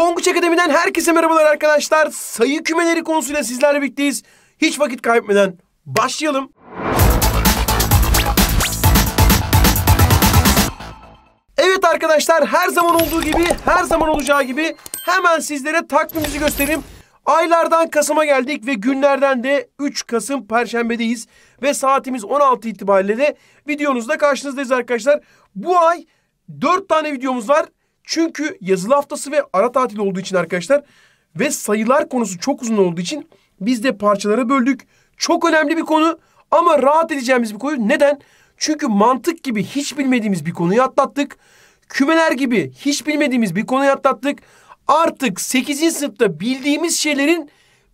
Tonguç Akademi'den herkese merhabalar arkadaşlar. Sayı kümeleri konusuyla sizlerle birlikteyiz. Hiç vakit kaybetmeden başlayalım. Evet arkadaşlar her zaman olduğu gibi, her zaman olacağı gibi hemen sizlere takvimimizi göstereyim. Aylardan Kasım'a geldik ve günlerden de 3 Kasım Perşembe'deyiz. Ve saatimiz 16 itibariyle de videonuzda karşınızdayız arkadaşlar. Bu ay 4 tane videomuz var. Çünkü yazılı haftası ve ara tatil olduğu için arkadaşlar ve sayılar konusu çok uzun olduğu için biz de parçalara böldük. Çok önemli bir konu ama rahat edeceğimiz bir konu. Neden? Çünkü mantık gibi hiç bilmediğimiz bir konuyu atlattık. Kümeler gibi hiç bilmediğimiz bir konuyu atlattık. Artık 8. sınıfta bildiğimiz şeylerin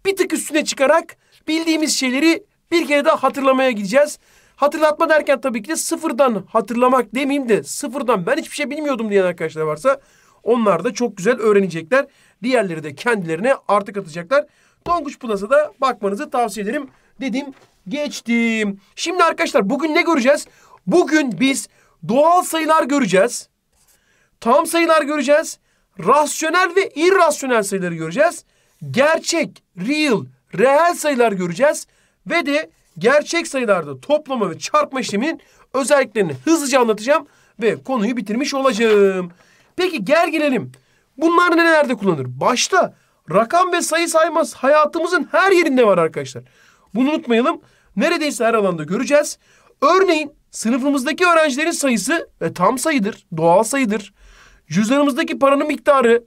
bir tık üstüne çıkarak bildiğimiz şeyleri bir kere daha hatırlamaya gideceğiz. Hatırlatma derken tabii ki de sıfırdan hatırlamak demeyeyim de sıfırdan ben hiçbir şey bilmiyordum diyen arkadaşlar varsa onlar da çok güzel öğrenecekler. Diğerleri de kendilerine artık atacaklar. Tonguç Plus'a da bakmanızı tavsiye ederim. Dedim geçtim. Şimdi arkadaşlar bugün ne göreceğiz? Bugün biz doğal sayılar göreceğiz. Tam sayılar göreceğiz. Rasyonel ve irrasyonel sayıları göreceğiz. Gerçek, real, reel sayılar göreceğiz. Ve de gerçek sayılarda toplama ve çarpma işleminin özelliklerini hızlıca anlatacağım ve konuyu bitirmiş olacağım. Peki gel gelelim. Bunlar nelerde kullanılır? Başta rakam ve sayı saymaz hayatımızın her yerinde var arkadaşlar. Bunu unutmayalım. Neredeyse her alanda göreceğiz. Örneğin sınıfımızdaki öğrencilerin sayısı ve tam sayıdır, doğal sayıdır. Cüzdanımızdaki paranın miktarı,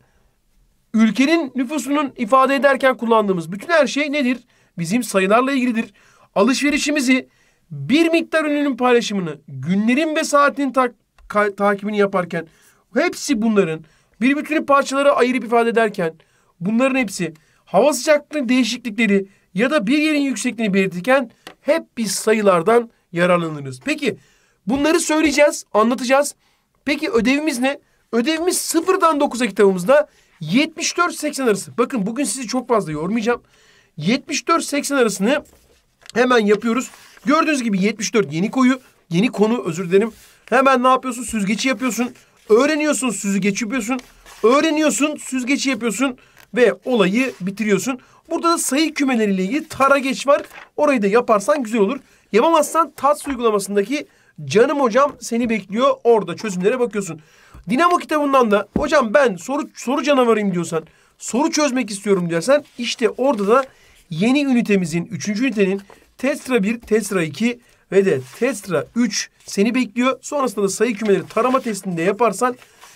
ülkenin nüfusunun ifade ederken kullandığımız bütün her şey nedir? Bizim sayılarla ilgilidir alışverişimizi bir miktar ürünün paylaşımını, günlerin ve saatinin ta takibini yaparken hepsi bunların bir bütünü parçalara ayırıp ifade ederken bunların hepsi hava sıcaklığının değişiklikleri ya da bir yerin yüksekliğini belirtirken hep biz sayılardan yararlanırız. Peki bunları söyleyeceğiz, anlatacağız. Peki ödevimiz ne? Ödevimiz sıfırdan dokuza kitabımızda 74-80 arası. Bakın bugün sizi çok fazla yormayacağım. 74-80 arasını Hemen yapıyoruz. Gördüğünüz gibi 74 yeni koyu, yeni konu özür dilerim. Hemen ne yapıyorsun? Süzgeci yapıyorsun. Öğreniyorsun süzgeci yapıyorsun. Öğreniyorsun süzgeci yapıyorsun ve olayı bitiriyorsun. Burada da sayı kümeleriyle ilgili tara geç var. Orayı da yaparsan güzel olur. Yapamazsan TATS uygulamasındaki canım hocam seni bekliyor. Orada çözümlere bakıyorsun. Dinamo kitabından da hocam ben soru soru canavarıyım diyorsan, soru çözmek istiyorum diyorsan işte orada da yeni ünitemizin 3. ünitenin Tesra 1, Tesra 2 ve de Tesra 3 seni bekliyor. Sonrasında da sayı kümeleri tarama testinde yaparsan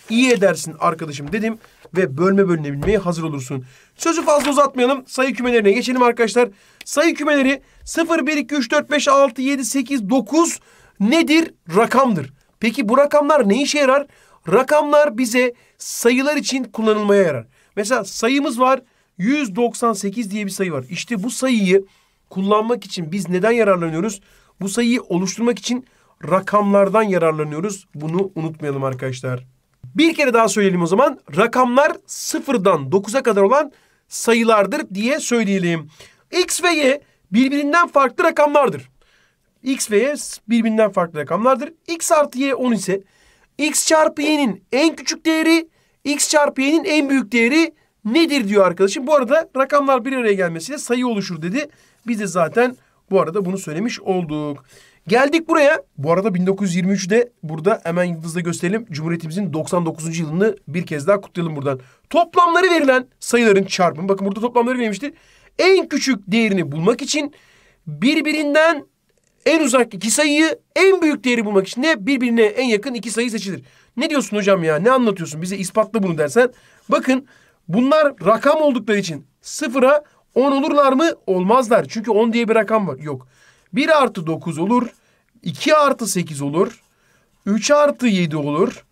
iyi edersin arkadaşım dedim ve bölme bölünebilmeye hazır olursun. Sözü fazla uzatmayalım. Sayı kümelerine geçelim arkadaşlar. Sayı kümeleri 0, 1, 2, 3, 4, 5, 6, 7, 8, 9 nedir? Rakamdır. Peki bu rakamlar ne işe yarar? Rakamlar bize sayılar için kullanılmaya yarar. Mesela sayımız var 198 diye bir sayı var. İşte bu sayıyı kullanmak için biz neden yararlanıyoruz? Bu sayıyı oluşturmak için rakamlardan yararlanıyoruz. Bunu unutmayalım arkadaşlar. Bir kere daha söyleyelim o zaman. Rakamlar sıfırdan dokuza kadar olan sayılardır diye söyleyelim. X ve Y birbirinden farklı rakamlardır. X ve Y birbirinden farklı rakamlardır. X artı Y 10 ise X çarpı Y'nin en küçük değeri X çarpı Y'nin en büyük değeri nedir diyor arkadaşım. Bu arada rakamlar bir araya gelmesiyle sayı oluşur dedi. Biz de zaten bu arada bunu söylemiş olduk. Geldik buraya. Bu arada 1923'de burada hemen yıldızda gösterelim. Cumhuriyetimizin 99. yılını bir kez daha kutlayalım buradan. Toplamları verilen sayıların çarpımı. Bakın burada toplamları verilmiştir. En küçük değerini bulmak için birbirinden en uzak iki sayıyı en büyük değeri bulmak için de birbirine en yakın iki sayı seçilir. Ne diyorsun hocam ya? Ne anlatıyorsun? Bize ispatla bunu dersen. Bakın Bunlar rakam oldukları için sıfıra 10 olurlar mı? Olmazlar. Çünkü 10 diye bir rakam var. Yok. 1 artı 9 olur. 2 artı 8 olur. 3 artı 7 olur.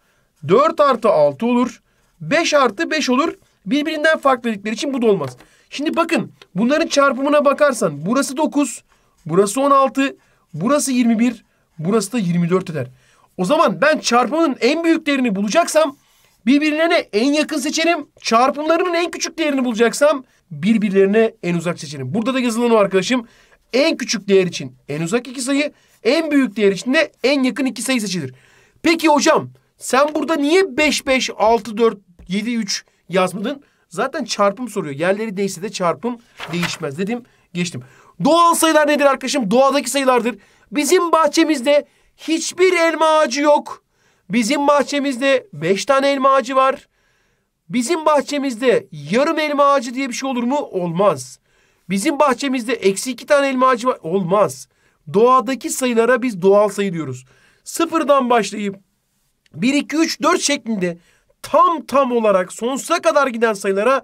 4 artı 6 olur. 5 artı 5 olur. Birbirinden farklı dedikleri için bu da olmaz. Şimdi bakın bunların çarpımına bakarsan burası 9, burası 16, burası 21, burası da 24 eder. O zaman ben çarpımın en büyüklerini bulacaksam Birbirlerine en yakın seçelim Çarpımlarının en küçük değerini bulacaksam birbirlerine en uzak seçelim. Burada da yazılan o arkadaşım. En küçük değer için en uzak iki sayı, en büyük değer için de en yakın iki sayı seçilir. Peki hocam sen burada niye 5, 5, 6, 4, 7, 3 yazmadın? Zaten çarpım soruyor. Yerleri değişse de çarpım değişmez dedim. Geçtim. Doğal sayılar nedir arkadaşım? Doğadaki sayılardır. Bizim bahçemizde hiçbir elma ağacı yok. Bizim bahçemizde beş tane elma ağacı var. Bizim bahçemizde yarım elma ağacı diye bir şey olur mu? Olmaz. Bizim bahçemizde eksi iki tane elma ağacı var. Olmaz. Doğadaki sayılara biz doğal sayı diyoruz. Sıfırdan başlayıp 1, 2, 3, 4 şeklinde tam tam olarak sonsuza kadar giden sayılara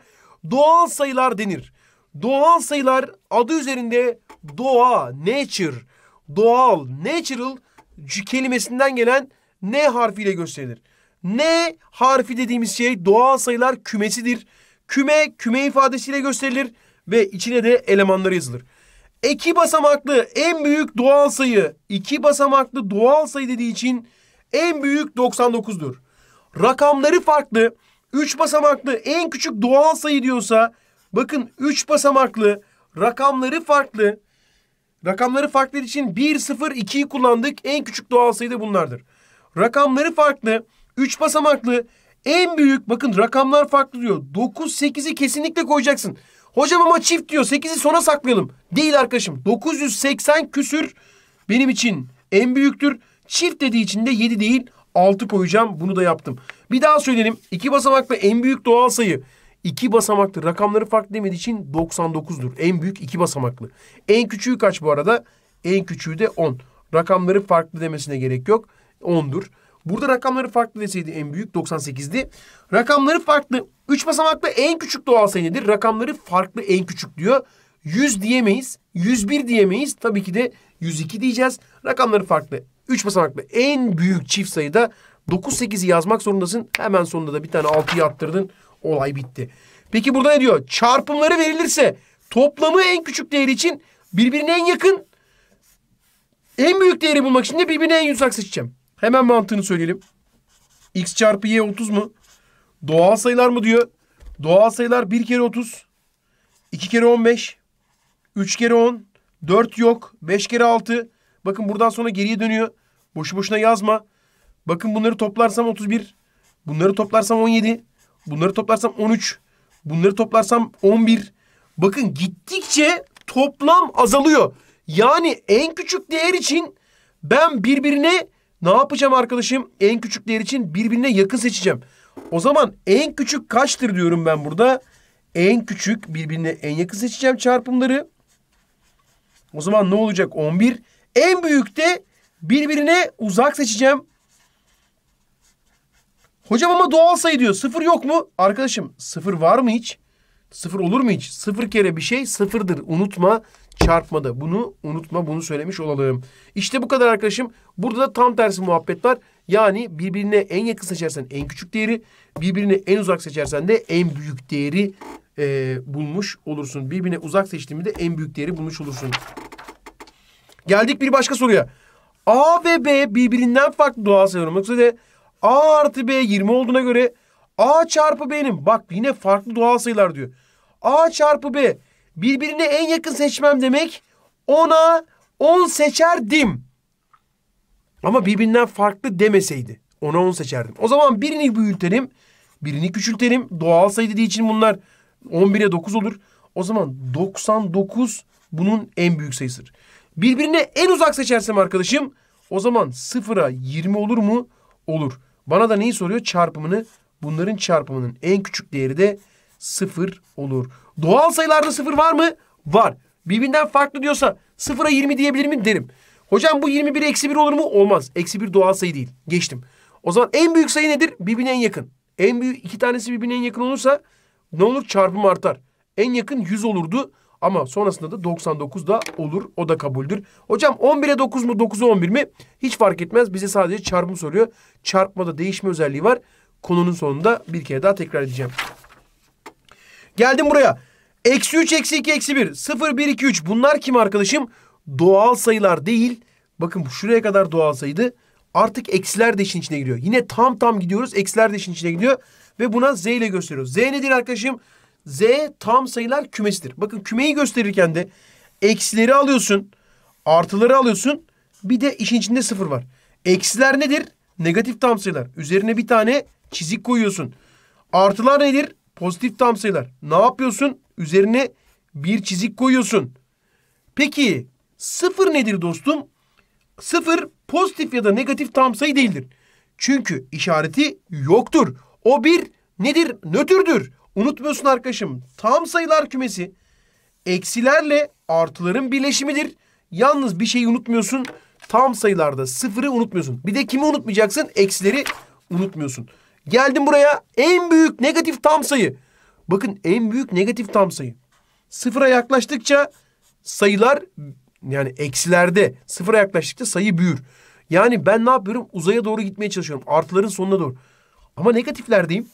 doğal sayılar denir. Doğal sayılar adı üzerinde doğa, nature, doğal, natural kelimesinden gelen N harfiyle gösterilir. N harfi dediğimiz şey doğal sayılar kümesidir. Küme, küme ifadesiyle gösterilir ve içine de elemanları yazılır. İki basamaklı en büyük doğal sayı, iki basamaklı doğal sayı dediği için en büyük 99'dur. Rakamları farklı, üç basamaklı en küçük doğal sayı diyorsa, bakın üç basamaklı, rakamları farklı, rakamları farklı için 1, 0, 2'yi kullandık. En küçük doğal sayı da bunlardır. Rakamları farklı. Üç basamaklı. En büyük bakın rakamlar farklı diyor. 9 8'i kesinlikle koyacaksın. Hocam ama çift diyor. 8'i sona saklayalım. Değil arkadaşım. 980 küsür benim için en büyüktür. Çift dediği için de 7 değil 6 koyacağım. Bunu da yaptım. Bir daha söyleyelim. 2 basamaklı en büyük doğal sayı. 2 basamaklı rakamları farklı demediği için 99'dur. En büyük 2 basamaklı. En küçüğü kaç bu arada? En küçüğü de 10. Rakamları farklı demesine gerek yok. 10'dur. Burada rakamları farklı deseydi en büyük 98'di. Rakamları farklı. 3 basamaklı en küçük doğal sayı nedir? Rakamları farklı en küçük diyor. 100 diyemeyiz. 101 diyemeyiz. Tabii ki de 102 diyeceğiz. Rakamları farklı. 3 basamaklı en büyük çift sayıda 98'i yazmak zorundasın. Hemen sonunda da bir tane 6'yı attırdın. Olay bitti. Peki burada ne diyor? Çarpımları verilirse toplamı en küçük değer için birbirine en yakın en büyük değeri bulmak için de birbirine en yüksek seçeceğim. Hemen mantığını söyleyelim. X çarpı Y 30 mu? Doğal sayılar mı diyor. Doğal sayılar 1 kere 30. 2 kere 15. 3 kere 10. 4 yok. 5 kere 6. Bakın buradan sonra geriye dönüyor. Boşu boşuna yazma. Bakın bunları toplarsam 31. Bunları toplarsam 17. Bunları toplarsam 13. Bunları toplarsam 11. Bakın gittikçe toplam azalıyor. Yani en küçük değer için ben birbirine ne yapacağım arkadaşım? En küçük değer için birbirine yakın seçeceğim. O zaman en küçük kaçtır diyorum ben burada. En küçük birbirine en yakın seçeceğim çarpımları. O zaman ne olacak? 11. En büyük de birbirine uzak seçeceğim. Hocam ama doğal sayı diyor. Sıfır yok mu? Arkadaşım sıfır var mı hiç? Sıfır olur mu hiç? Sıfır kere bir şey sıfırdır. Unutma çarpmada. Bunu unutma bunu söylemiş olalım. İşte bu kadar arkadaşım. Burada da tam tersi muhabbet var. Yani birbirine en yakın seçersen en küçük değeri, birbirine en uzak seçersen de en büyük değeri e, bulmuş olursun. Birbirine uzak seçtiğinde en büyük değeri bulmuş olursun. Geldik bir başka soruya. A ve B birbirinden farklı doğal sayılarım. Yoksa de A artı B 20 olduğuna göre A çarpı B'nin bak yine farklı doğal sayılar diyor. A çarpı B birbirine en yakın seçmem demek ona 10 seçerdim. Ama birbirinden farklı demeseydi ona 10 seçerdim. O zaman birini büyütelim, birini küçültelim. Doğal sayı dediği için bunlar 11'e 9 olur. O zaman 99 bunun en büyük sayısıdır. Birbirine en uzak seçersem arkadaşım o zaman 0'a 20 olur mu? Olur. Bana da neyi soruyor? Çarpımını Bunların çarpımının en küçük değeri de sıfır olur. Doğal sayılarda sıfır var mı? Var. Birbirinden farklı diyorsa sıfıra 20 diyebilir miyim derim. Hocam bu 21 eksi 1 olur mu? Olmaz. Eksi 1 doğal sayı değil. Geçtim. O zaman en büyük sayı nedir? Birbirine en yakın. En büyük iki tanesi birbirine en yakın olursa ne olur? Çarpım artar. En yakın 100 olurdu. Ama sonrasında da 99 da olur. O da kabuldür. Hocam 11'e 9 mu 9'a 11 mi? Hiç fark etmez. Bize sadece çarpım soruyor. Çarpmada değişme özelliği var konunun sonunda bir kere daha tekrar edeceğim. Geldim buraya. Eksi 3, eksi 2, eksi 1. 0, 1, 2, 3. Bunlar kim arkadaşım? Doğal sayılar değil. Bakın şuraya kadar doğal sayıydı. Artık eksiler de işin içine giriyor. Yine tam tam gidiyoruz. Eksiler de işin içine gidiyor. Ve buna z ile gösteriyoruz. Z nedir arkadaşım? Z tam sayılar kümesidir. Bakın kümeyi gösterirken de eksileri alıyorsun. Artıları alıyorsun. Bir de işin içinde sıfır var. Eksiler nedir? negatif tam sayılar. Üzerine bir tane çizik koyuyorsun. Artılar nedir? Pozitif tam sayılar. Ne yapıyorsun? Üzerine bir çizik koyuyorsun. Peki sıfır nedir dostum? Sıfır pozitif ya da negatif tam sayı değildir. Çünkü işareti yoktur. O bir nedir? Nötürdür. Unutmuyorsun arkadaşım. Tam sayılar kümesi eksilerle artıların birleşimidir. Yalnız bir şeyi unutmuyorsun tam sayılarda sıfırı unutmuyorsun. Bir de kimi unutmayacaksın? Eksileri unutmuyorsun. Geldim buraya en büyük negatif tam sayı. Bakın en büyük negatif tam sayı. Sıfıra yaklaştıkça sayılar yani eksilerde sıfıra yaklaştıkça sayı büyür. Yani ben ne yapıyorum? Uzaya doğru gitmeye çalışıyorum. Artıların sonuna doğru. Ama negatiflerdeyim.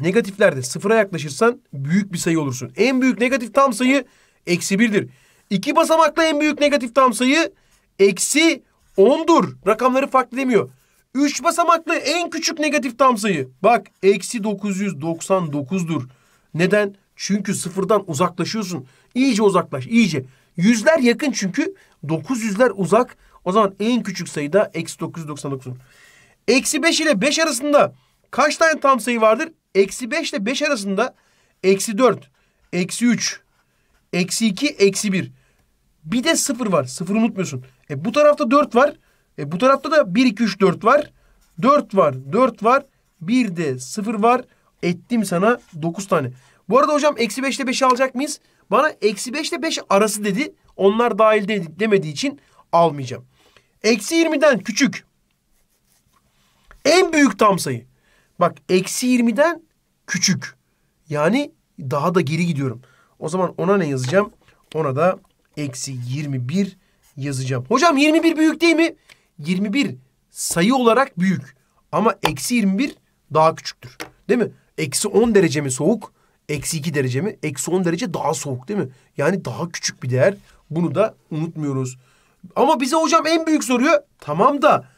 Negatiflerde sıfıra yaklaşırsan büyük bir sayı olursun. En büyük negatif tam sayı eksi birdir. İki basamaklı en büyük negatif tam sayı eksi 10'dur. Rakamları farklı demiyor. 3 basamaklı en küçük negatif tam sayı. Bak eksi 999'dur. Neden? Çünkü sıfırdan uzaklaşıyorsun. İyice uzaklaş iyice. Yüzler yakın çünkü 900'ler uzak. O zaman en küçük sayı da eksi 999. Eksi 5 ile 5 arasında kaç tane tam sayı vardır? Eksi 5 ile 5 arasında eksi 4, eksi 3, eksi 2, eksi 1. Bir de sıfır var. Sıfır unutmuyorsun. E bu tarafta dört var. E bu tarafta da bir, iki, üç, dört var. Dört var. Dört var. Bir de sıfır var. Ettim sana dokuz tane. Bu arada hocam eksi beşle beşi alacak mıyız? Bana eksi beşle beş arası dedi. Onlar dahil dedi, demediği için almayacağım. Eksi yirmiden küçük. En büyük tam sayı. Bak eksi yirmiden küçük. Yani daha da geri gidiyorum. O zaman ona ne yazacağım? Ona da eksi 21 yazacağım. Hocam 21 büyük değil mi? 21 sayı olarak büyük. Ama eksi 21 daha küçüktür. Değil mi? Eksi 10 derece mi soğuk? Eksi 2 derece mi? Eksi 10 derece daha soğuk değil mi? Yani daha küçük bir değer. Bunu da unutmuyoruz. Ama bize hocam en büyük soruyor. Tamam da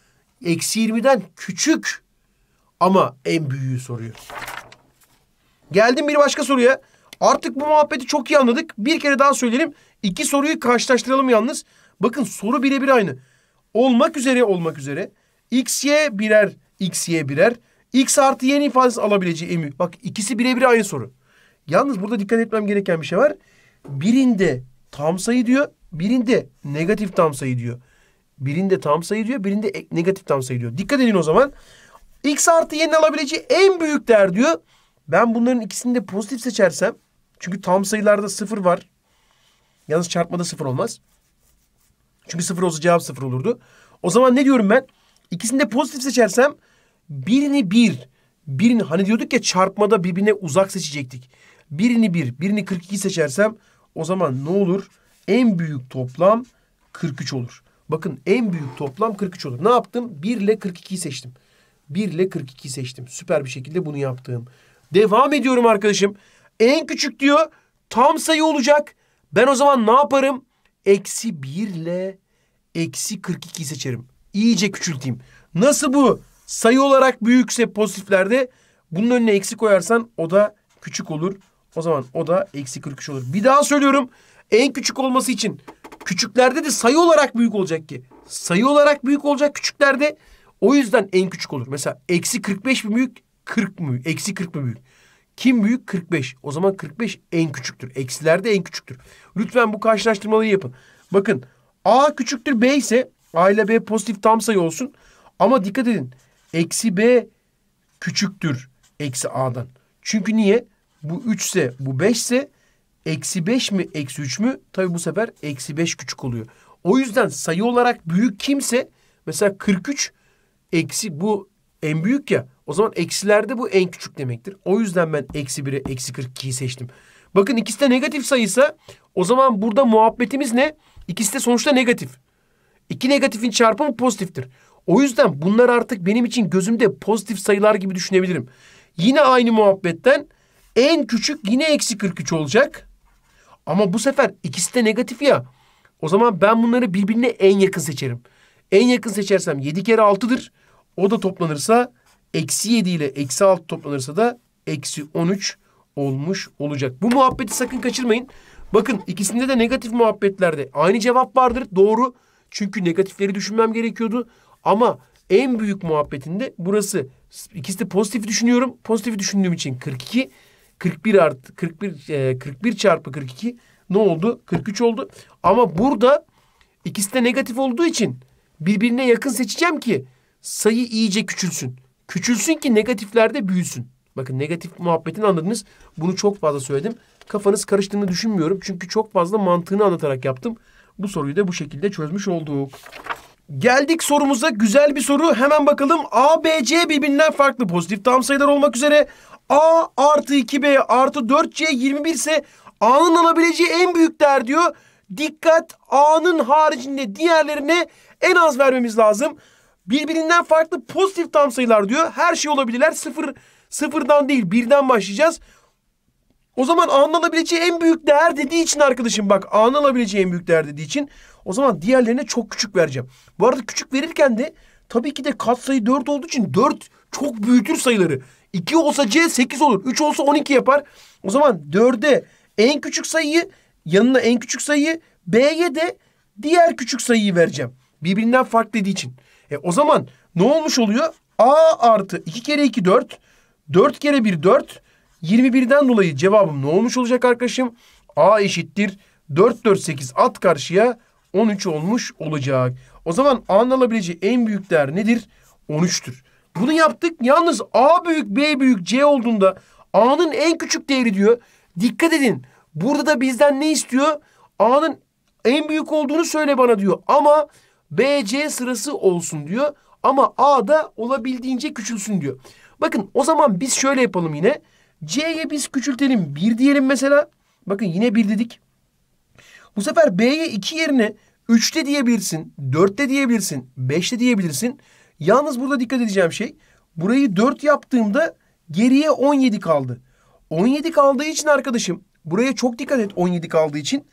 eksi 20'den küçük ama en büyüğü soruyor. Geldim bir başka soruya. Artık bu muhabbeti çok iyi anladık. Bir kere daha söyleyelim. İki soruyu karşılaştıralım yalnız. Bakın soru birebir aynı. Olmak üzere olmak üzere. X, Y birer, X, Y birer. X artı Y'nin ifadesi alabileceği emü. Bak ikisi birebir aynı soru. Yalnız burada dikkat etmem gereken bir şey var. Birinde tam sayı diyor. Birinde negatif tam sayı diyor. Birinde tam sayı diyor. Birinde negatif tam sayı diyor. Dikkat edin o zaman. X artı y'nin alabileceği en büyük değer diyor. Ben bunların ikisini de pozitif seçersem. Çünkü tam sayılarda sıfır var. Yalnız çarpmada sıfır olmaz. Çünkü sıfır olsa cevap sıfır olurdu. O zaman ne diyorum ben? İkisini de pozitif seçersem birini bir, birini hani diyorduk ya çarpmada birbirine uzak seçecektik. Birini bir, birini 42 seçersem o zaman ne olur? En büyük toplam 43 olur. Bakın en büyük toplam 43 olur. Ne yaptım? 1 ile 42'yi seçtim. 1 ile 42'yi seçtim. Süper bir şekilde bunu yaptım. Devam ediyorum arkadaşım. En küçük diyor tam sayı olacak. Ben o zaman ne yaparım? Eksi 1 ile eksi 42'yi seçerim. İyice küçülteyim. Nasıl bu? Sayı olarak büyükse pozitiflerde bunun önüne eksi koyarsan o da küçük olur. O zaman o da eksi 43 olur. Bir daha söylüyorum. En küçük olması için küçüklerde de sayı olarak büyük olacak ki. Sayı olarak büyük olacak küçüklerde. O yüzden en küçük olur. Mesela eksi 45 mi büyük? 40 mı? Eksi 40 mı büyük? Kim büyük? 45. O zaman 45 en küçüktür. Eksilerde en küçüktür. Lütfen bu karşılaştırmaları yapın. Bakın A küçüktür B ise A ile B pozitif tam sayı olsun. Ama dikkat edin. Eksi B küçüktür. Eksi A'dan. Çünkü niye? Bu 3 ise bu 5 ise eksi 5 mi eksi 3 mü? Tabi bu sefer eksi 5 küçük oluyor. O yüzden sayı olarak büyük kimse mesela 43 eksi bu en büyük ya o zaman eksilerde bu en küçük demektir. O yüzden ben eksi 1'e eksi 42'yi seçtim. Bakın ikisi de negatif sayısa o zaman burada muhabbetimiz ne? İkisi de sonuçta negatif. İki negatifin çarpımı pozitiftir. O yüzden bunlar artık benim için gözümde pozitif sayılar gibi düşünebilirim. Yine aynı muhabbetten en küçük yine eksi 43 olacak. Ama bu sefer ikisi de negatif ya. O zaman ben bunları birbirine en yakın seçerim. En yakın seçersem 7 kere 6'dır. O da toplanırsa eksi 7 ile eksi 6 toplanırsa da eksi 13 olmuş olacak. Bu muhabbeti sakın kaçırmayın. Bakın ikisinde de negatif muhabbetlerde aynı cevap vardır. Doğru. Çünkü negatifleri düşünmem gerekiyordu. Ama en büyük muhabbetinde burası. İkisi de pozitif düşünüyorum. Pozitif düşündüğüm için 42. 41 artı 41 e, 41 çarpı 42 ne oldu? 43 oldu. Ama burada ikisi de negatif olduğu için birbirine yakın seçeceğim ki sayı iyice küçülsün. Küçülsün ki negatiflerde büyüsün. Bakın negatif muhabbetini anladınız. Bunu çok fazla söyledim. Kafanız karıştığını düşünmüyorum. Çünkü çok fazla mantığını anlatarak yaptım. Bu soruyu da bu şekilde çözmüş olduk. Geldik sorumuza. Güzel bir soru. Hemen bakalım. A, B, C birbirinden farklı pozitif tam sayılar olmak üzere. A artı 2B artı 4C 21 ise A'nın alabileceği en büyük değer diyor. Dikkat A'nın haricinde diğerlerine en az vermemiz lazım. Birbirinden farklı pozitif tam sayılar diyor. Her şey olabilirler. Sıfır, sıfırdan değil birden başlayacağız. O zaman A'nın alabileceği en büyük değer dediği için arkadaşım bak A'nın alabileceği en büyük değer dediği için o zaman diğerlerine çok küçük vereceğim. Bu arada küçük verirken de tabii ki de katsayı 4 olduğu için 4 çok büyütür sayıları. 2 olsa C 8 olur. 3 olsa 12 yapar. O zaman 4'e en küçük sayıyı yanına en küçük sayıyı B'ye de diğer küçük sayıyı vereceğim. Birbirinden farklı dediği için. E o zaman ne olmuş oluyor? A artı 2 kere 2 4. 4 kere 1 4. 21'den dolayı cevabım ne olmuş olacak arkadaşım? A eşittir 4 4 8 at karşıya 13 olmuş olacak. O zaman A'nın alabileceği en büyük değer nedir? 13'tür. Bunu yaptık. Yalnız A büyük B büyük C olduğunda A'nın en küçük değeri diyor. Dikkat edin. Burada da bizden ne istiyor? A'nın en büyük olduğunu söyle bana diyor. Ama B C sırası olsun diyor ama A da olabildiğince küçülsün diyor. Bakın o zaman biz şöyle yapalım yine. C'ye biz küçültelim 1 diyelim mesela. Bakın yine 1 dedik. Bu sefer B'ye 2 yerine 3'te diyebilirsin, 4'te diyebilirsin, 5'te diyebilirsin. Yalnız burada dikkat edeceğim şey burayı 4 yaptığımda geriye 17 kaldı. 17 kaldığı için arkadaşım buraya çok dikkat et 17 kaldığı için.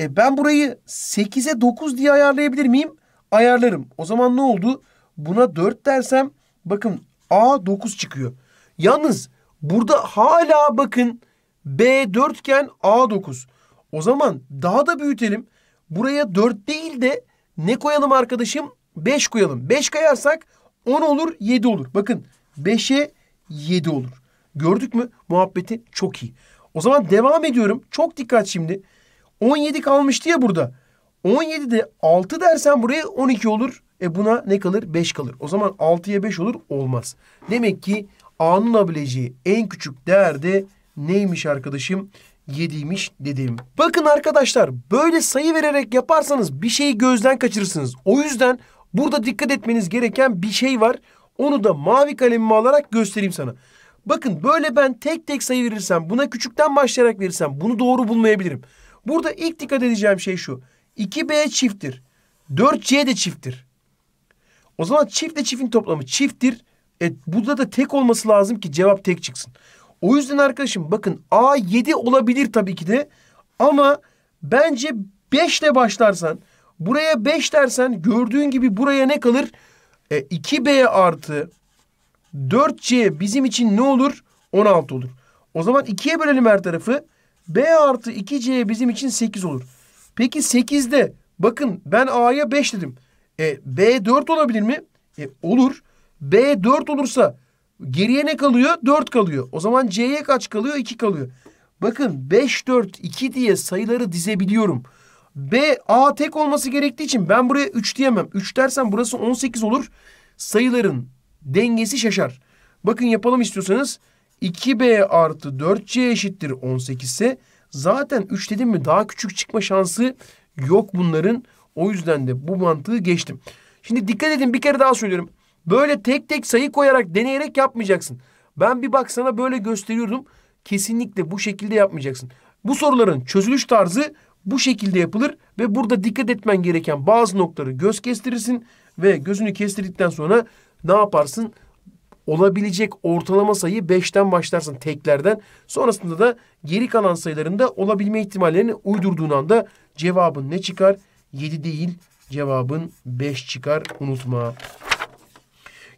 E ben burayı 8'e 9 diye ayarlayabilir miyim? Ayarlarım. O zaman ne oldu? Buna 4 dersem bakın A 9 çıkıyor. Yalnız burada hala bakın B 4 iken A 9. O zaman daha da büyütelim. Buraya 4 değil de ne koyalım arkadaşım? 5 koyalım. 5 kayarsak 10 olur 7 olur. Bakın 5'e 7 olur. Gördük mü? Muhabbeti çok iyi. O zaman devam ediyorum. Çok dikkat şimdi. 17 kalmıştı ya burada. 17'de 6 dersen buraya 12 olur. E buna ne kalır? 5 kalır. O zaman 6'ya 5 olur. Olmaz. Demek ki A'nın alabileceği en küçük değer de neymiş arkadaşım? 7'ymiş dediğim. Bakın arkadaşlar böyle sayı vererek yaparsanız bir şeyi gözden kaçırırsınız. O yüzden burada dikkat etmeniz gereken bir şey var. Onu da mavi kalemimi alarak göstereyim sana. Bakın böyle ben tek tek sayı verirsem buna küçükten başlayarak verirsem bunu doğru bulmayabilirim. Burada ilk dikkat edeceğim şey şu. 2B çifttir. 4C de çifttir. O zaman çiftle çiftin toplamı çifttir. E, burada da tek olması lazım ki cevap tek çıksın. O yüzden arkadaşım bakın A 7 olabilir tabii ki de. Ama bence 5 ile başlarsan buraya 5 dersen gördüğün gibi buraya ne kalır? E, 2B artı 4C bizim için ne olur? 16 olur. O zaman 2'ye bölelim her tarafı. B artı 2C bizim için 8 olur. Peki 8'de bakın ben A'ya 5 dedim. E, B 4 olabilir mi? E, olur. B 4 olursa geriye ne kalıyor? 4 kalıyor. O zaman C'ye kaç kalıyor? 2 kalıyor. Bakın 5, 4, 2 diye sayıları dizebiliyorum. B, A tek olması gerektiği için ben buraya 3 diyemem. 3 dersen burası 18 olur. Sayıların dengesi şaşar. Bakın yapalım istiyorsanız. 2B artı 4C eşittir 18 ise zaten 3 dedim mi daha küçük çıkma şansı yok bunların. O yüzden de bu mantığı geçtim. Şimdi dikkat edin bir kere daha söylüyorum. Böyle tek tek sayı koyarak deneyerek yapmayacaksın. Ben bir bak sana böyle gösteriyordum. Kesinlikle bu şekilde yapmayacaksın. Bu soruların çözülüş tarzı bu şekilde yapılır ve burada dikkat etmen gereken bazı noktaları göz kestirirsin ve gözünü kestirdikten sonra ne yaparsın? olabilecek ortalama sayı 5'ten başlarsın teklerden. Sonrasında da geri kalan sayılarında olabilme ihtimallerini uydurduğun anda cevabın ne çıkar? 7 değil cevabın 5 çıkar unutma.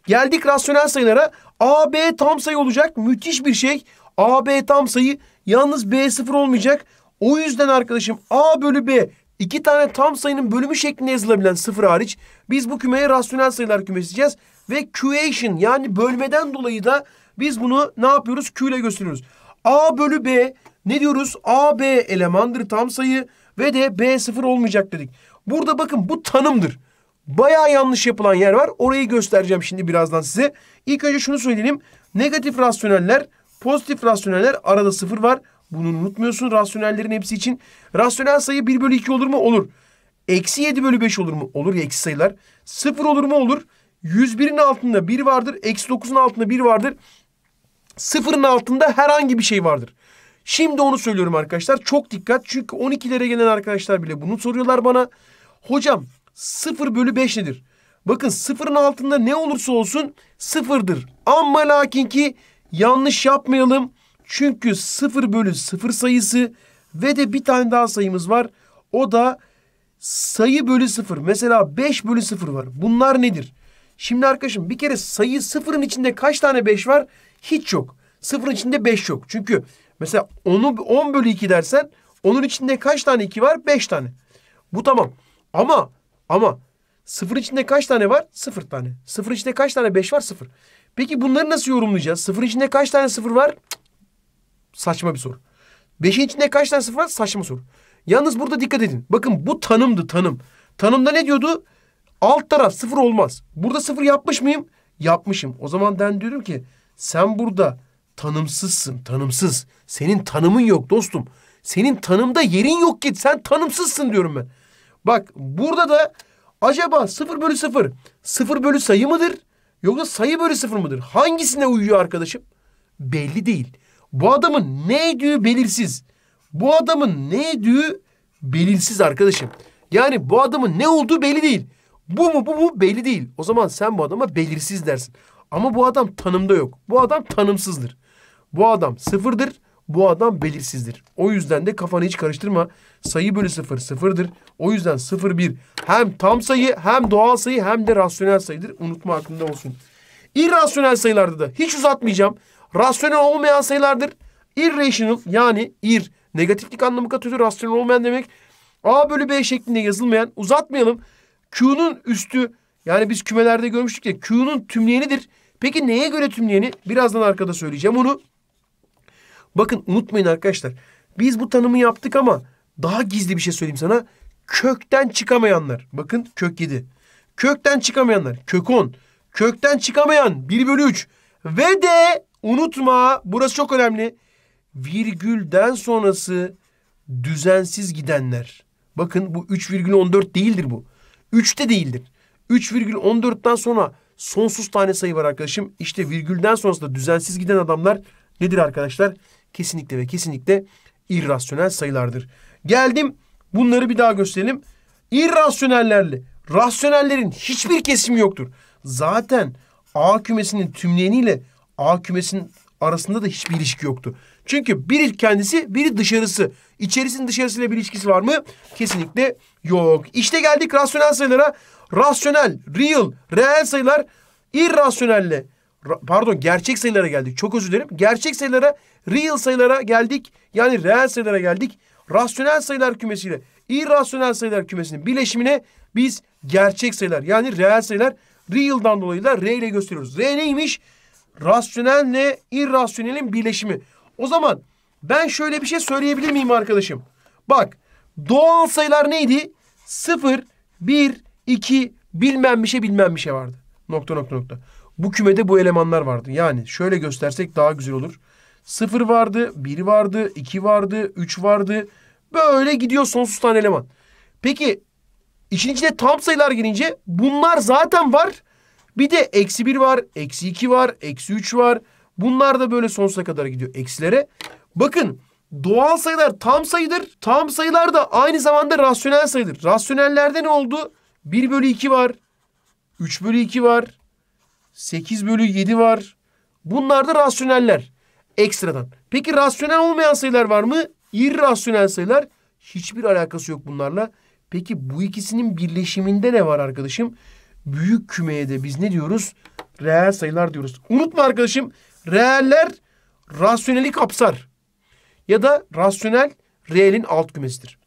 Geldik rasyonel sayılara. A, B tam sayı olacak. Müthiş bir şey. A, B tam sayı. Yalnız B sıfır olmayacak. O yüzden arkadaşım A bölü B iki tane tam sayının bölümü şeklinde yazılabilen sıfır hariç biz bu kümeye rasyonel sayılar kümesi diyeceğiz. Ve Q'ation yani bölmeden dolayı da biz bunu ne yapıyoruz? Q ile gösteriyoruz. A bölü B ne diyoruz? A, B elemandır tam sayı ve de B sıfır olmayacak dedik. Burada bakın bu tanımdır. Bayağı yanlış yapılan yer var. Orayı göstereceğim şimdi birazdan size. İlk önce şunu söyleyelim. Negatif rasyoneller, pozitif rasyoneller arada sıfır var. Bunu unutmuyorsun rasyonellerin hepsi için. Rasyonel sayı 1 bölü 2 olur mu? Olur. Eksi 7 bölü 5 olur mu? Olur ya eksi sayılar. sıfır olur mu? Olur. 101'in altında 1 vardır. Eksi 9'un altında 1 vardır. Sıfırın altında herhangi bir şey vardır. Şimdi onu söylüyorum arkadaşlar. Çok dikkat. Çünkü 12'lere gelen arkadaşlar bile bunu soruyorlar bana. Hocam 0 bölü 5 nedir? Bakın sıfırın altında ne olursa olsun sıfırdır. Ama lakin ki yanlış yapmayalım. Çünkü 0 bölü 0 sayısı ve de bir tane daha sayımız var. O da sayı bölü 0. Mesela 5 bölü 0 var. Bunlar nedir? Şimdi arkadaşım bir kere sayı sıfırın içinde kaç tane 5 var? Hiç yok. Sıfırın içinde 5 yok. Çünkü mesela onu 10 bölü 2 dersen onun içinde kaç tane 2 var? 5 tane. Bu tamam. Ama ama sıfır içinde kaç tane var? Sıfır tane. Sıfır içinde kaç tane 5 var? Sıfır. Peki bunları nasıl yorumlayacağız? Sıfır içinde kaç tane sıfır var? Cık, saçma bir soru. Beşin içinde kaç tane sıfır var? Saçma soru. Yalnız burada dikkat edin. Bakın bu tanımdı tanım. Tanımda ne diyordu? Alt taraf sıfır olmaz. Burada sıfır yapmış mıyım? Yapmışım. O zaman ben diyorum ki sen burada tanımsızsın, tanımsız. Senin tanımın yok dostum. Senin tanımda yerin yok ki. Sen tanımsızsın diyorum ben. Bak burada da acaba sıfır bölü sıfır, sıfır bölü sayı mıdır? Yoksa sayı bölü sıfır mıdır? Hangisine uyuyor arkadaşım? Belli değil. Bu adamın ne ediyor belirsiz. Bu adamın ne ediyor belirsiz arkadaşım. Yani bu adamın ne olduğu belli değil. Bu mu bu mu belli değil. O zaman sen bu adama belirsiz dersin. Ama bu adam tanımda yok. Bu adam tanımsızdır. Bu adam sıfırdır. Bu adam belirsizdir. O yüzden de kafanı hiç karıştırma. Sayı bölü sıfır sıfırdır. O yüzden sıfır bir hem tam sayı hem doğal sayı hem de rasyonel sayıdır. Unutma aklında olsun. İrrasyonel sayılarda da hiç uzatmayacağım. Rasyonel olmayan sayılardır. Irrational yani ir negatiflik anlamı katıyordu. Rasyonel olmayan demek. A bölü B şeklinde yazılmayan uzatmayalım. Q'nun üstü yani biz kümelerde görmüştük ya Q'nun tümleyenidir. Peki neye göre tümleyeni? Birazdan arkada söyleyeceğim onu. Bakın unutmayın arkadaşlar. Biz bu tanımı yaptık ama daha gizli bir şey söyleyeyim sana. Kökten çıkamayanlar. Bakın kök 7. Kökten çıkamayanlar. Kök 10. Kökten çıkamayan 1 bölü 3. Ve de unutma burası çok önemli. Virgülden sonrası düzensiz gidenler. Bakın bu 3,14 değildir bu. 3'te değildir. 3,14'ten sonra sonsuz tane sayı var arkadaşım. İşte virgülden sonrası da düzensiz giden adamlar nedir arkadaşlar? Kesinlikle ve kesinlikle irrasyonel sayılardır. Geldim bunları bir daha gösterelim. İrrasyonellerle rasyonellerin hiçbir kesimi yoktur. Zaten A kümesinin tümleniyle A kümesinin arasında da hiçbir ilişki yoktu. Çünkü biri kendisi, biri dışarısı. İçerisinin dışarısıyla bir ilişkisi var mı? Kesinlikle yok. İşte geldik rasyonel sayılara. Rasyonel, real, reel sayılar irrasyonelle pardon gerçek sayılara geldik. Çok özür dilerim. Gerçek sayılara, real sayılara geldik. Yani reel sayılara geldik. Rasyonel sayılar kümesiyle irrasyonel sayılar kümesinin bileşimine biz gerçek sayılar yani reel sayılar real'dan dolayı da R ile gösteriyoruz. R neymiş? Rasyonelle irrasyonelin bileşimi. O zaman ben şöyle bir şey söyleyebilir miyim arkadaşım? Bak doğal sayılar neydi? 0, 1, 2 bilmem bir şey bilmem bir şey vardı. Nokta nokta nokta. Bu kümede bu elemanlar vardı. Yani şöyle göstersek daha güzel olur. 0 vardı, 1 vardı, 2 vardı, 3 vardı. Böyle gidiyor sonsuz tane eleman. Peki işin içine tam sayılar girince bunlar zaten var. Bir de eksi 1 var, eksi 2 var, eksi 3 var, Bunlar da böyle sonsuza kadar gidiyor eksilere. Bakın doğal sayılar tam sayıdır. Tam sayılar da aynı zamanda rasyonel sayıdır. Rasyonellerde ne oldu? 1 bölü 2 var. 3 bölü 2 var. 8 bölü 7 var. Bunlar da rasyoneller. Ekstradan. Peki rasyonel olmayan sayılar var mı? İrrasyonel sayılar. Hiçbir alakası yok bunlarla. Peki bu ikisinin birleşiminde ne var arkadaşım? Büyük kümeye de biz ne diyoruz? Reel sayılar diyoruz. Unutma arkadaşım Reeller rasyoneli kapsar. Ya da rasyonel reelin alt kümesidir.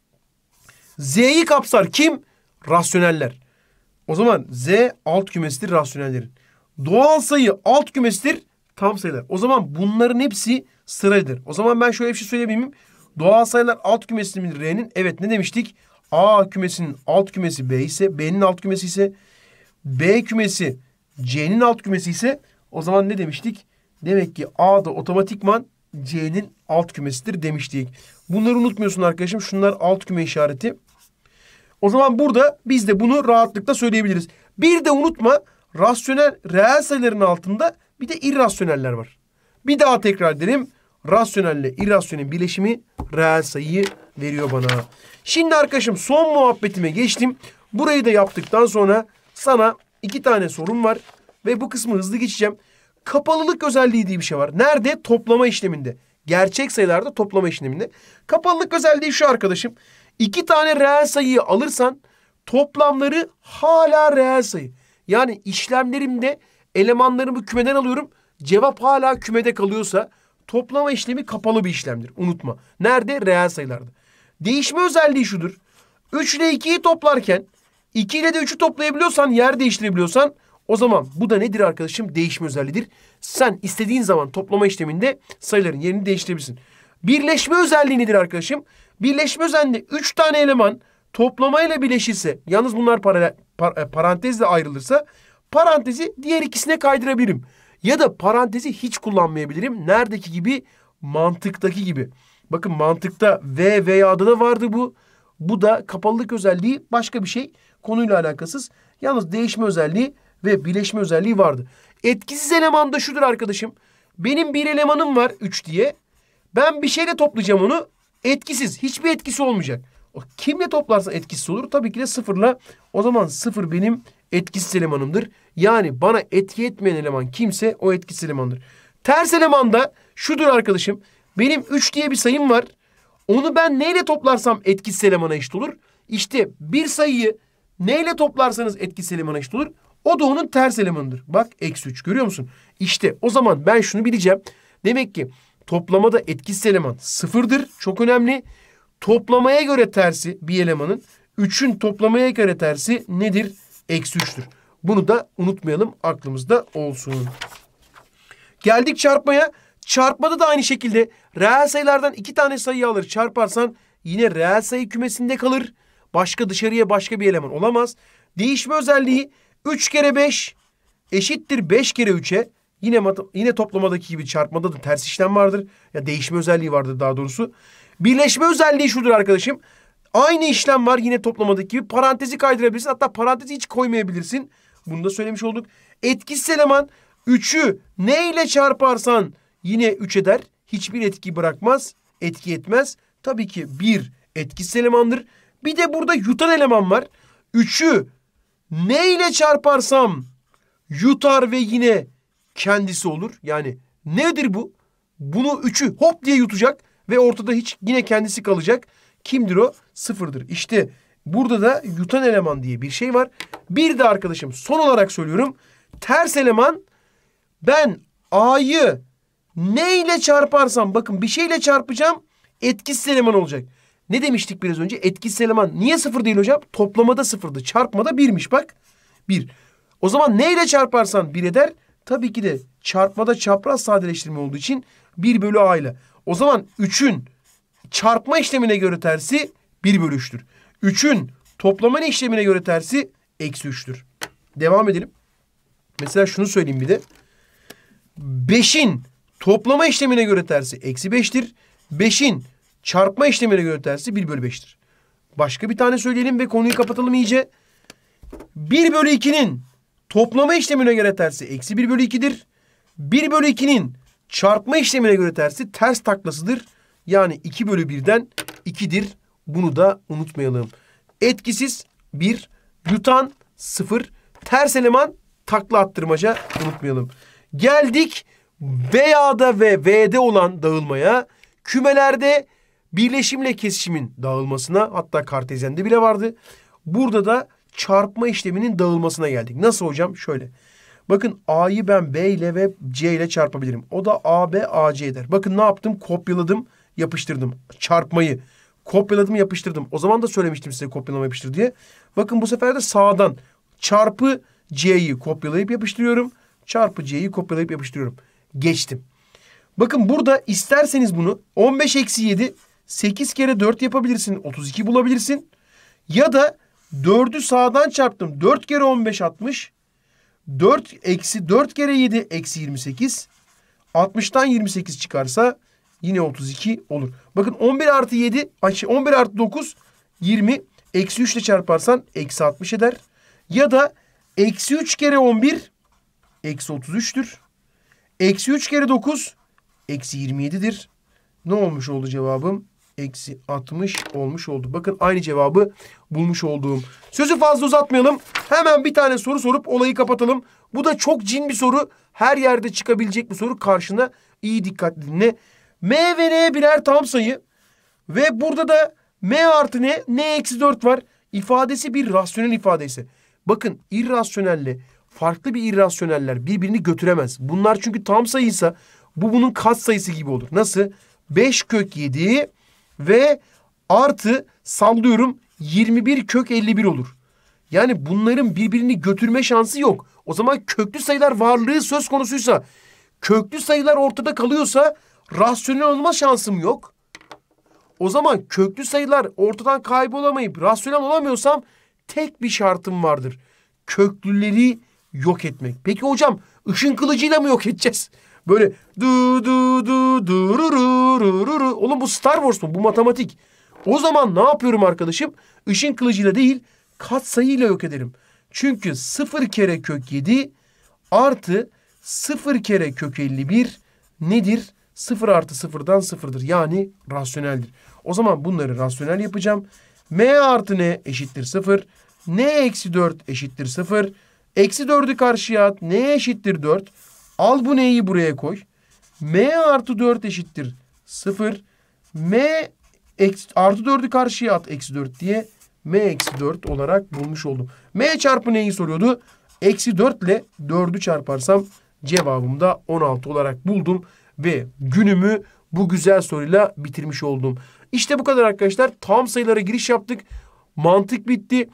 Z'yi kapsar kim? Rasyoneller. O zaman Z alt kümesidir rasyonellerin. Doğal sayı alt kümesidir tam sayılar. O zaman bunların hepsi sıraydır. O zaman ben şöyle bir şey söyleyebilir miyim? Doğal sayılar alt kümesidir midir R'nin? Evet ne demiştik? A kümesinin alt kümesi B ise, B'nin alt kümesi ise, B kümesi C'nin alt kümesi ise o zaman ne demiştik? Demek ki A da otomatikman C'nin alt kümesidir demiştik. Bunları unutmuyorsun arkadaşım. Şunlar alt küme işareti. O zaman burada biz de bunu rahatlıkla söyleyebiliriz. Bir de unutma rasyonel reel sayıların altında bir de irrasyoneller var. Bir daha tekrar derim. Rasyonelle irrasyonelin birleşimi reel sayıyı veriyor bana. Şimdi arkadaşım son muhabbetime geçtim. Burayı da yaptıktan sonra sana iki tane sorum var. Ve bu kısmı hızlı geçeceğim kapalılık özelliği diye bir şey var. Nerede? Toplama işleminde. Gerçek sayılarda toplama işleminde. Kapalılık özelliği şu arkadaşım. İki tane reel sayıyı alırsan toplamları hala reel sayı. Yani işlemlerimde elemanlarımı kümeden alıyorum. Cevap hala kümede kalıyorsa toplama işlemi kapalı bir işlemdir. Unutma. Nerede? Reel sayılarda. Değişme özelliği şudur. 3 ile 2'yi toplarken 2 ile de 3'ü toplayabiliyorsan, yer değiştirebiliyorsan o zaman bu da nedir arkadaşım? Değişme özelliğidir. Sen istediğin zaman toplama işleminde sayıların yerini değiştirebilirsin. Birleşme özelliği nedir arkadaşım? Birleşme özelliğinde üç tane eleman toplamayla birleşirse, yalnız bunlar par, e, parantezle ayrılırsa parantezi diğer ikisine kaydırabilirim. Ya da parantezi hiç kullanmayabilirim. Neredeki gibi? Mantıktaki gibi. Bakın mantıkta v veya'da da vardı bu. Bu da kapalılık özelliği başka bir şey. Konuyla alakasız. Yalnız değişme özelliği ve bileşme özelliği vardı. Etkisiz eleman da şudur arkadaşım. Benim bir elemanım var 3 diye. Ben bir şeyle toplayacağım onu. Etkisiz. Hiçbir etkisi olmayacak. O kimle toplarsan etkisiz olur? Tabii ki de sıfırla. O zaman sıfır benim etkisiz elemanımdır. Yani bana etki etmeyen eleman kimse o etkisiz elemandır. Ters eleman da şudur arkadaşım. Benim 3 diye bir sayım var. Onu ben neyle toplarsam etkisiz elemana eşit olur? İşte bir sayıyı neyle toplarsanız etkisiz elemana eşit olur. O da onun ters elemanıdır. Bak eksi 3 görüyor musun? İşte o zaman ben şunu bileceğim. Demek ki toplamada etkisiz eleman sıfırdır. Çok önemli. Toplamaya göre tersi bir elemanın. 3'ün toplamaya göre tersi nedir? Eksi 3'tür. Bunu da unutmayalım aklımızda olsun. Geldik çarpmaya. Çarpmada da aynı şekilde reel sayılardan iki tane sayı alır çarparsan yine reel sayı kümesinde kalır. Başka dışarıya başka bir eleman olamaz. Değişme özelliği 3 kere 5 eşittir 5 kere 3'e. Yine yine toplamadaki gibi çarpmada da ters işlem vardır. Ya değişme özelliği vardır daha doğrusu. Birleşme özelliği şudur arkadaşım. Aynı işlem var yine toplamadaki gibi. Parantezi kaydırabilirsin. Hatta parantezi hiç koymayabilirsin. Bunu da söylemiş olduk. Etkisiz eleman 3'ü neyle çarparsan yine 3 eder. Hiçbir etki bırakmaz. Etki etmez. Tabii ki 1 etkisiz elemandır. Bir de burada yutan eleman var. 3'ü ne ile çarparsam yutar ve yine kendisi olur. Yani nedir bu? Bunu üçü hop diye yutacak ve ortada hiç yine kendisi kalacak. Kimdir o? Sıfırdır. İşte burada da yutan eleman diye bir şey var. Bir de arkadaşım son olarak söylüyorum. Ters eleman ben A'yı ne ile çarparsam bakın bir şeyle çarpacağım etkisiz eleman olacak. Ne demiştik biraz önce? Etkisiz eleman. Niye sıfır değil hocam? Toplamada sıfırdı. Çarpmada birmiş bak. Bir. O zaman neyle çarparsan bir eder. Tabii ki de çarpmada çapraz sadeleştirme olduğu için bir bölü a ile. O zaman üçün çarpma işlemine göre tersi bir bölü üçtür. Üçün toplama işlemine göre tersi eksi üçtür. Devam edelim. Mesela şunu söyleyeyim bir de. Beşin toplama işlemine göre tersi eksi beştir. Beşin çarpma işlemine göre tersi 1 bölü 5'tir. Başka bir tane söyleyelim ve konuyu kapatalım iyice. 1 bölü 2'nin toplama işlemine göre tersi eksi 1 bölü 2'dir. 1 bölü 2'nin çarpma işlemine göre tersi ters taklasıdır. Yani 2 bölü 1'den 2'dir. Bunu da unutmayalım. Etkisiz 1, yutan 0, ters eleman takla attırmaca unutmayalım. Geldik V'da ve V'de olan dağılmaya. Kümelerde Birleşimle kesişimin dağılmasına hatta kartezyende bile vardı. Burada da çarpma işleminin dağılmasına geldik. Nasıl hocam? Şöyle. Bakın A'yı ben B ile ve C ile çarpabilirim. O da A, B, eder. Bakın ne yaptım? Kopyaladım, yapıştırdım. Çarpmayı. Kopyaladım, yapıştırdım. O zaman da söylemiştim size kopyalama yapıştır diye. Bakın bu sefer de sağdan çarpı C'yi kopyalayıp yapıştırıyorum. Çarpı C'yi kopyalayıp yapıştırıyorum. Geçtim. Bakın burada isterseniz bunu 15 eksi 7 8 kere 4 yapabilirsin. 32 bulabilirsin. Ya da 4'ü sağdan çarptım. 4 kere 15 60. 4 eksi 4 kere 7 eksi 28. 60'tan 28 çıkarsa yine 32 olur. Bakın 11 artı 7 11 şey, artı 9 20 eksi 3 ile çarparsan eksi 60 eder. Ya da eksi 3 kere 11 eksi 33'tür. Eksi 3 kere 9 eksi 27'dir. Ne olmuş oldu cevabım? eksi 60 olmuş oldu. Bakın aynı cevabı bulmuş olduğum. Sözü fazla uzatmayalım. Hemen bir tane soru sorup olayı kapatalım. Bu da çok cin bir soru. Her yerde çıkabilecek bir soru. Karşına iyi dikkatli dinle. M ve N birer tam sayı. Ve burada da M artı N, N eksi 4 var. İfadesi bir rasyonel ifadesi. Bakın irrasyonelle farklı bir irrasyoneller birbirini götüremez. Bunlar çünkü tam sayıysa bu bunun kat sayısı gibi olur. Nasıl? 5 kök 7 ve artı sallıyorum 21 kök 51 olur. Yani bunların birbirini götürme şansı yok. O zaman köklü sayılar varlığı söz konusuysa, köklü sayılar ortada kalıyorsa rasyonel olma şansım yok. O zaman köklü sayılar ortadan kaybolamayıp rasyonel olamıyorsam tek bir şartım vardır. Köklüleri yok etmek. Peki hocam Işın kılıcıyla mı yok edeceğiz? Böyle du du du du ru ru ru ru ru. Oğlum bu Star Wars mu? Bu matematik. O zaman ne yapıyorum arkadaşım? Işın kılıcıyla değil katsayıyla yok ederim. Çünkü 0 kere kök 7 artı 0 kere kök 51 nedir? 0 artı 0'dan 0'dır. Yani rasyoneldir. O zaman bunları rasyonel yapacağım. M artı N eşittir 0. N eksi 4 eşittir 0. Eksi 4'ü karşıya at. Neye eşittir 4? Al bu neyi buraya koy. M artı 4 eşittir 0. M eksi, artı 4'ü karşıya at eksi 4 diye. M eksi 4 olarak bulmuş oldum. M çarpı neyi soruyordu? Eksi 4 ile 4'ü çarparsam cevabım da 16 olarak buldum. Ve günümü bu güzel soruyla bitirmiş oldum. İşte bu kadar arkadaşlar. Tam sayılara giriş yaptık. Mantık bitti.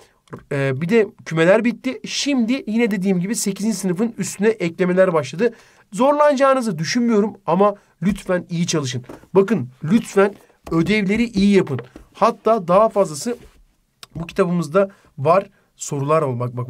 Ee, bir de kümeler bitti. Şimdi yine dediğim gibi 8. sınıfın üstüne eklemeler başladı. Zorlanacağınızı düşünmüyorum ama lütfen iyi çalışın. Bakın lütfen ödevleri iyi yapın. Hatta daha fazlası bu kitabımızda var sorular var bak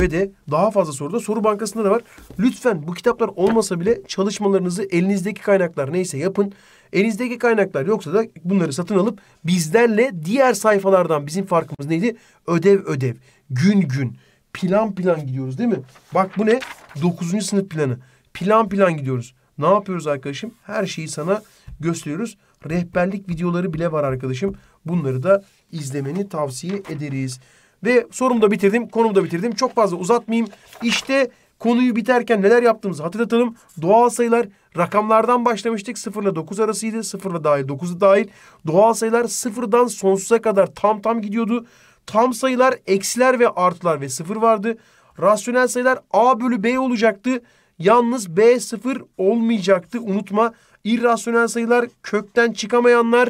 ve de daha fazla soruda soru bankasında da var. Lütfen bu kitaplar olmasa bile çalışmalarınızı elinizdeki kaynaklar neyse yapın Elinizdeki kaynaklar yoksa da bunları satın alıp bizlerle diğer sayfalardan bizim farkımız neydi? Ödev ödev, gün gün, plan plan gidiyoruz değil mi? Bak bu ne? Dokuzuncu sınıf planı. Plan plan gidiyoruz. Ne yapıyoruz arkadaşım? Her şeyi sana gösteriyoruz. Rehberlik videoları bile var arkadaşım. Bunları da izlemeni tavsiye ederiz. Ve sorumu da bitirdim, konumu da bitirdim. Çok fazla uzatmayayım. İşte Konuyu biterken neler yaptığımızı hatırlatalım. Doğal sayılar rakamlardan başlamıştık. 0 ile 9 arasıydı. 0 ile dahil 9 dahil. Doğal sayılar sıfırdan sonsuza kadar tam tam gidiyordu. Tam sayılar eksiler ve artılar ve sıfır vardı. Rasyonel sayılar A bölü B olacaktı. Yalnız B sıfır olmayacaktı. Unutma irrasyonel sayılar kökten çıkamayanlar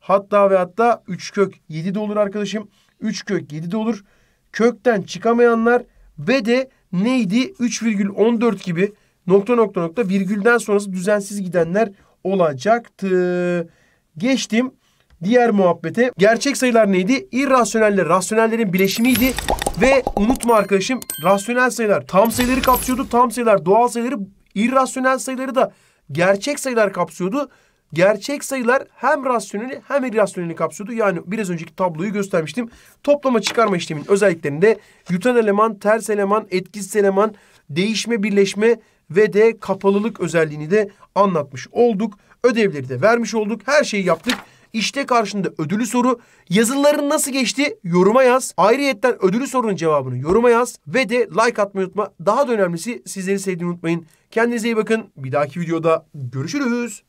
hatta ve hatta 3 kök 7 de olur arkadaşım. 3 kök 7 de olur. Kökten çıkamayanlar ve de neydi? 3,14 gibi nokta nokta nokta virgülden sonrası düzensiz gidenler olacaktı. Geçtim diğer muhabbete. Gerçek sayılar neydi? İrrasyonelle rasyonellerin bileşimiydi. Ve unutma arkadaşım rasyonel sayılar tam sayıları kapsıyordu. Tam sayılar doğal sayıları irrasyonel sayıları da gerçek sayılar kapsıyordu. Gerçek sayılar hem rasyoneli hem irrasyoneli kapsıyordu. Yani biraz önceki tabloyu göstermiştim. Toplama çıkarma işleminin özelliklerinde yutan eleman, ters eleman, etkisiz eleman, değişme, birleşme ve de kapalılık özelliğini de anlatmış olduk. Ödevleri de vermiş olduk. Her şeyi yaptık. İşte karşında ödülü soru. Yazıların nasıl geçti? Yoruma yaz. Ayrıyetten ödülü sorunun cevabını yoruma yaz. Ve de like atmayı unutma. Daha da önemlisi sizleri sevdiğini unutmayın. Kendinize iyi bakın. Bir dahaki videoda görüşürüz.